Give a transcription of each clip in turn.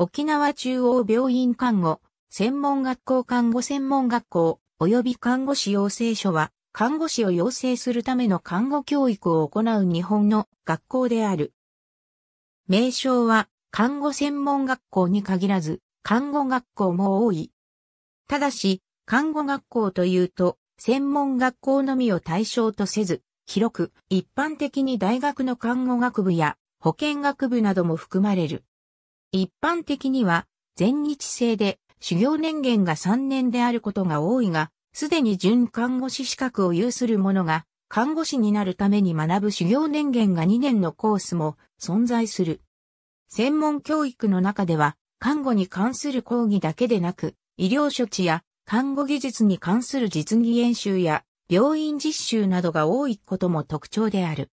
沖縄中央病院看護、専門学校看護専門学校、及び看護師養成所は、看護師を養成するための看護教育を行う日本の学校である。名称は、看護専門学校に限らず、看護学校も多い。ただし、看護学校というと、専門学校のみを対象とせず、広く、一般的に大学の看護学部や保健学部なども含まれる。一般的には、全日制で修行年限が3年であることが多いが、すでに準看護師資格を有する者が、看護師になるために学ぶ修行年限が2年のコースも存在する。専門教育の中では、看護に関する講義だけでなく、医療処置や看護技術に関する実技演習や病院実習などが多いことも特徴である。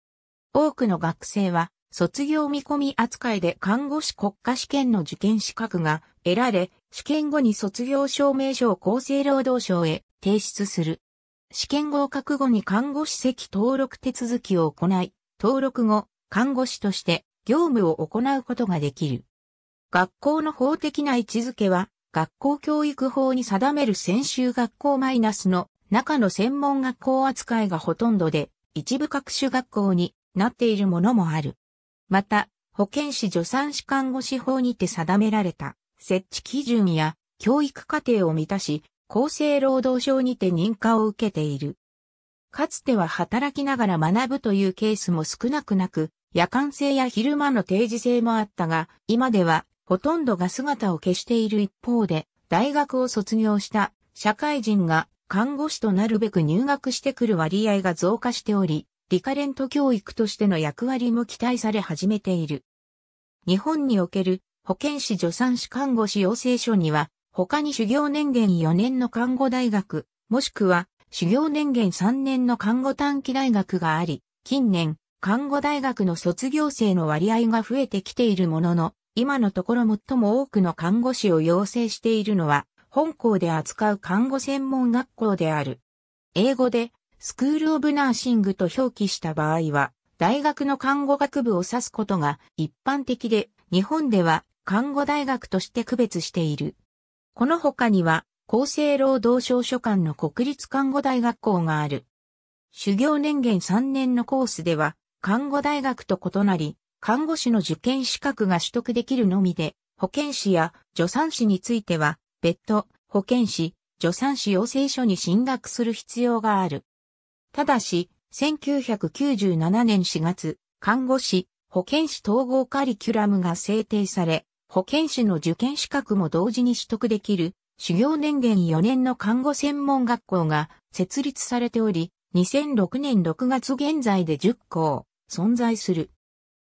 多くの学生は卒業見込み扱いで看護師国家試験の受験資格が得られ、試験後に卒業証明書を厚生労働省へ提出する。試験合格後に看護師席登録手続きを行い、登録後、看護師として業務を行うことができる。学校の法的な位置づけは、学校教育法に定める専修学校マイナスの中の専門学校扱いがほとんどで、一部各種学校になっているものもある。また、保健師助産師看護師法にて定められた設置基準や教育課程を満たし、厚生労働省にて認可を受けている。かつては働きながら学ぶというケースも少なくなく、夜間制や昼間の定時制もあったが、今ではほとんどが姿を消している一方で、大学を卒業した社会人が看護師となるべく入学してくる割合が増加しており、リカレント教育としての役割も期待され始めている。日本における保健師助産師看護師養成所には、他に修行年限4年の看護大学、もしくは修行年限3年の看護短期大学があり、近年、看護大学の卒業生の割合が増えてきているものの、今のところ最も多くの看護師を養成しているのは、本校で扱う看護専門学校である。英語でスクールオブナーシングと表記した場合は、大学の看護学部を指すことが一般的で、日本では看護大学として区別している。この他には、厚生労働省所管の国立看護大学校がある。修行年限3年のコースでは、看護大学と異なり、看護師の受験資格が取得できるのみで、保健師や助産師については、別途保健師、助産師養成所に進学する必要がある。ただし、1997年4月、看護師、保健師統合カリキュラムが制定され、保健師の受験資格も同時に取得できる、修行年限4年の看護専門学校が設立されており、2006年6月現在で10校存在する。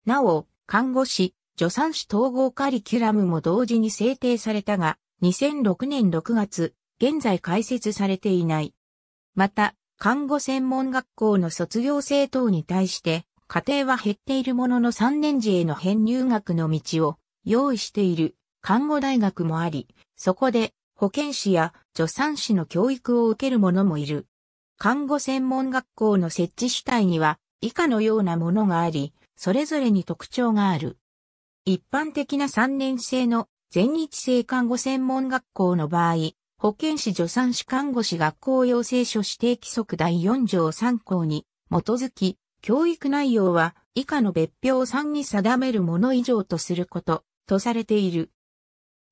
なお、看護師、助産師統合カリキュラムも同時に制定されたが、2006年6月、現在開設されていない。また、看護専門学校の卒業生等に対して、家庭は減っているものの3年次への編入学の道を用意している看護大学もあり、そこで保健師や助産師の教育を受ける者もいる。看護専門学校の設置主体には以下のようなものがあり、それぞれに特徴がある。一般的な3年生の全日制看護専門学校の場合、保健師助産師看護師学校養成所指定規則第4条3項に基づき、教育内容は以下の別表3に定めるもの以上とすること、とされている。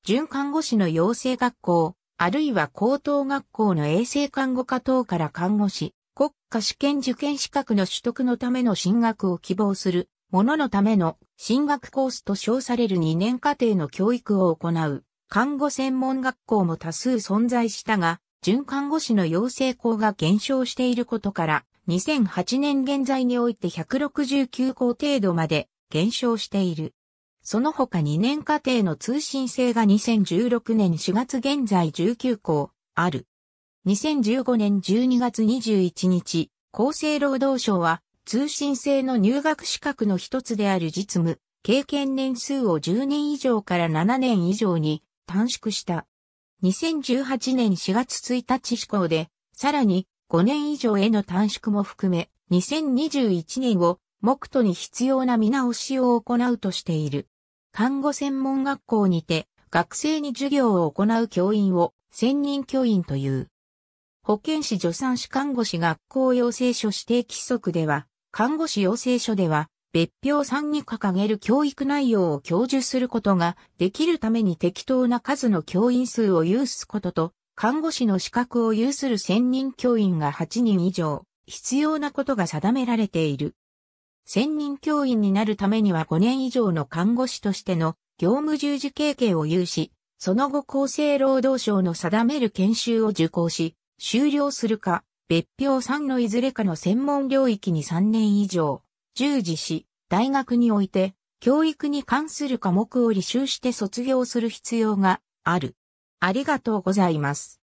準看護師の養成学校、あるいは高等学校の衛生看護科等から看護師、国家試験受験資格の取得のための進学を希望する、者のための進学コースと称される2年課程の教育を行う。看護専門学校も多数存在したが、準看護師の養成校が減少していることから、2008年現在において169校程度まで減少している。その他2年課程の通信制が2016年4月現在19校ある。2015年12月21日、厚生労働省は通信制の入学資格の一つである実務、経験年数を10年以上から7年以上に短縮した。2018年4月1日施行で、さらに5年以上への短縮も含め、2021年を目途に必要な見直しを行うとしている。看護専門学校にて学生に授業を行う教員を専任教員という。保健師助産師看護師学校養成所指定規則では、看護師養成所では、別表3に掲げる教育内容を享受することができるために適当な数の教員数を有すことと、看護師の資格を有する専任教員が8人以上、必要なことが定められている。専任教員になるためには5年以上の看護師としての業務従事経験を有し、その後厚生労働省の定める研修を受講し、終了するか、別表3のいずれかの専門領域に3年以上、従事し、大学において、教育に関する科目を履修して卒業する必要がある。ありがとうございます。